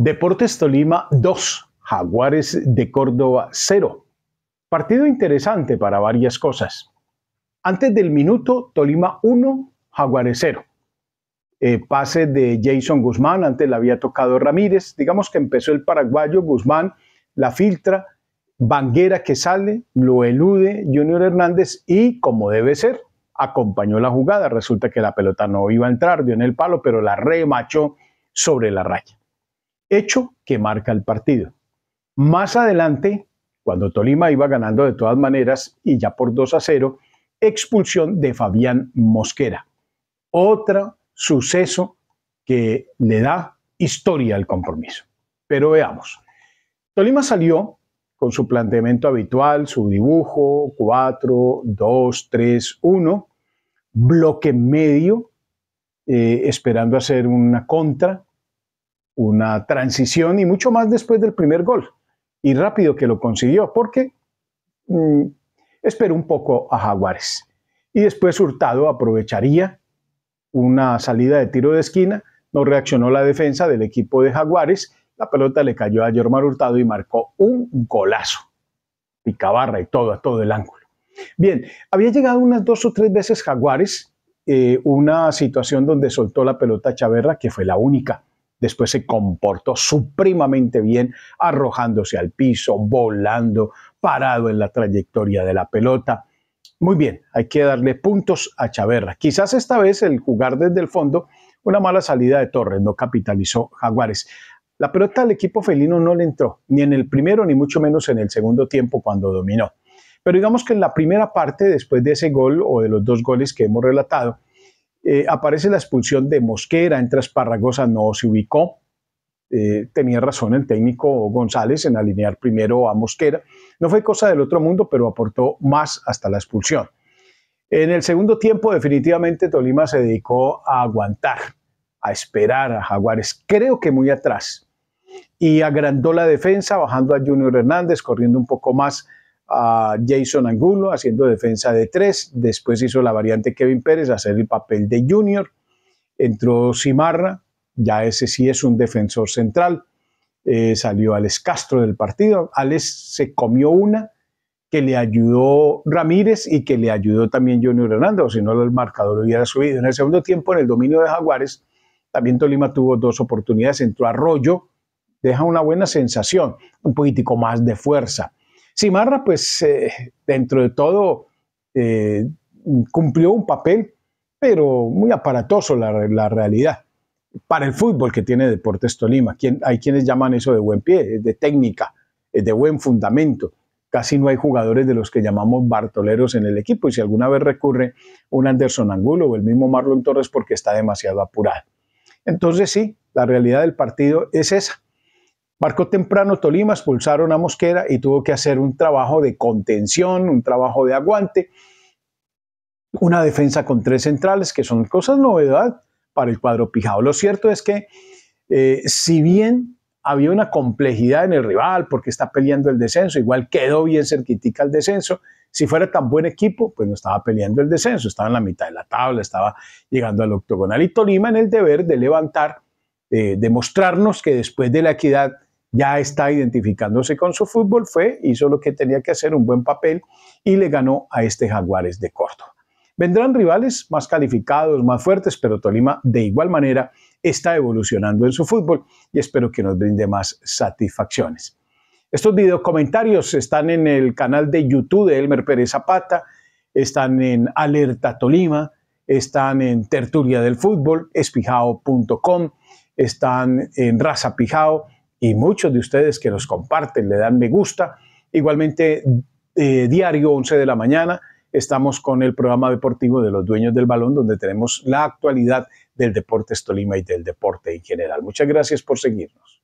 Deportes Tolima 2, Jaguares de Córdoba 0. Partido interesante para varias cosas. Antes del minuto, Tolima 1, Jaguares 0. Eh, pase de Jason Guzmán, antes la había tocado Ramírez. Digamos que empezó el paraguayo, Guzmán la filtra, Banguera que sale, lo elude Junior Hernández y, como debe ser, acompañó la jugada. Resulta que la pelota no iba a entrar, dio en el palo, pero la remachó sobre la raya hecho que marca el partido. Más adelante, cuando Tolima iba ganando de todas maneras y ya por 2 a 0, expulsión de Fabián Mosquera. Otro suceso que le da historia al compromiso. Pero veamos. Tolima salió con su planteamiento habitual, su dibujo, 4, 2, 3, 1, bloque medio, eh, esperando hacer una contra, una transición y mucho más después del primer gol. Y rápido que lo consiguió porque mm, esperó un poco a Jaguares. Y después Hurtado aprovecharía una salida de tiro de esquina, no reaccionó la defensa del equipo de Jaguares, la pelota le cayó a Germán Hurtado y marcó un golazo. Picabarra y todo, a todo el ángulo. Bien, había llegado unas dos o tres veces Jaguares, eh, una situación donde soltó la pelota a Chaverra, que fue la única. Después se comportó supremamente bien, arrojándose al piso, volando, parado en la trayectoria de la pelota. Muy bien, hay que darle puntos a Chaverra. Quizás esta vez el jugar desde el fondo, una mala salida de Torres, no capitalizó Jaguares. La pelota al equipo felino no le entró, ni en el primero, ni mucho menos en el segundo tiempo cuando dominó. Pero digamos que en la primera parte, después de ese gol o de los dos goles que hemos relatado, eh, aparece la expulsión de Mosquera, entre Esparragosa, no se ubicó. Eh, tenía razón el técnico González en alinear primero a Mosquera. No fue cosa del otro mundo, pero aportó más hasta la expulsión. En el segundo tiempo, definitivamente Tolima se dedicó a aguantar, a esperar a Jaguares, creo que muy atrás. Y agrandó la defensa, bajando a Junior Hernández, corriendo un poco más a Jason Angulo haciendo defensa de tres, después hizo la variante Kevin Pérez hacer el papel de junior, entró Simarra, ya ese sí es un defensor central, eh, salió Alex Castro del partido, Alex se comió una que le ayudó Ramírez y que le ayudó también Junior Hernández, o si no el marcador hubiera subido. En el segundo tiempo, en el dominio de Jaguares, también Tolima tuvo dos oportunidades, entró Arroyo, deja una buena sensación, un poquitico más de fuerza. Simarra, pues eh, dentro de todo, eh, cumplió un papel, pero muy aparatoso la, realidad. Para el fútbol que tiene Deportes Tolima, hay quienes llaman eso de buen pie, de técnica, de buen fundamento. Casi no hay jugadores de los que llamamos bartoleros en el equipo y si alguna vez recurre un Anderson Angulo o el mismo Marlon Torres porque está demasiado apurado. Entonces sí, la realidad del partido es esa. Marcó temprano Tolima, expulsaron a Mosquera y tuvo que hacer un trabajo de contención, un trabajo de aguante, una defensa con tres centrales, que son cosas novedad para el cuadro pijado. Lo cierto es que eh, si bien había una complejidad en el rival porque está peleando el descenso, igual quedó bien cerquitica el descenso. Si fuera tan buen equipo, pues no estaba peleando el descenso, estaba en la mitad de la tabla, estaba llegando al octogonal y Tolima en el deber de levantar, demostrarnos eh, de mostrarnos que después de la equidad ya está identificándose con su fútbol, fue, hizo lo que tenía que hacer, un buen papel y le ganó a este Jaguares de Córdoba. Vendrán rivales más calificados, más fuertes, pero Tolima de igual manera está evolucionando en su fútbol y espero que nos brinde más satisfacciones. Estos videocomentarios están en el canal de YouTube de Elmer Pérez Zapata, están en Alerta Tolima, están en Tertulia del Fútbol, espijao.com, están en Raza Pijao, y muchos de ustedes que nos comparten, le dan me gusta. Igualmente, eh, diario 11 de la mañana, estamos con el programa deportivo de los dueños del balón, donde tenemos la actualidad del deporte estolima y del deporte en general. Muchas gracias por seguirnos.